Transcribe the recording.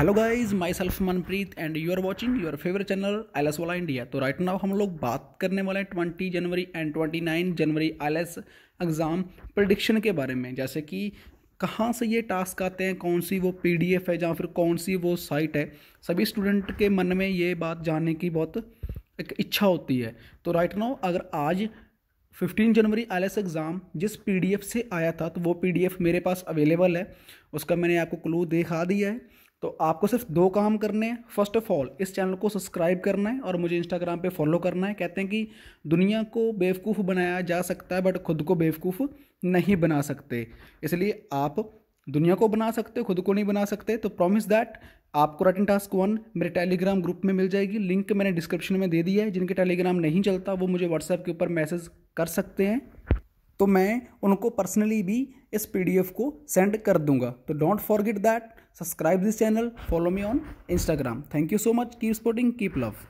hello guys myself Manpreet and you are watching your favourite channel S वाला India तो right now हम लोग बात करने वाले हैं twenty January and twenty nine January S exam prediction के बारे में जैसे कि कहाँ से ये टास्क आते हैं कौन सी वो पी है या फिर कौन सी वो साइट है सभी स्टूडेंट के मन में ये बात जानने की बहुत एक इच्छा होती है तो राइट नाउ अगर आज 15 जनवरी आई एग्ज़ाम जिस एफ़ से आया था तो वो एफ मेरे पास अवेलेबल है उसका मैंने आपको क्लू दिखा दिया है तो आपको सिर्फ दो काम करने हैं फर्स्ट ऑफ ऑल इस चैनल को सब्सक्राइब करना है और मुझे इंस्टाग्राम पे फॉलो करना है कहते हैं कि दुनिया को बेवकूफ़ बनाया जा सकता है बट खुद को बेवकूफ़ नहीं बना सकते इसलिए आप दुनिया को बना सकते हो खुद को नहीं बना सकते तो प्रॉमिस दैट आपको रटन टास्क वन मेरे टेलीग्राम ग्रुप में मिल जाएगी लिंक मैंने डिस्क्रिप्शन में दे दिया है जिनके टेलीग्राम नहीं चलता वो मुझे व्हाट्सएप के ऊपर मैसेज कर सकते हैं तो मैं उनको पर्सनली भी इस पीडीएफ को सेंड कर दूंगा तो don't forget that subscribe this channel follow me on Instagram thank you so much keep supporting keep love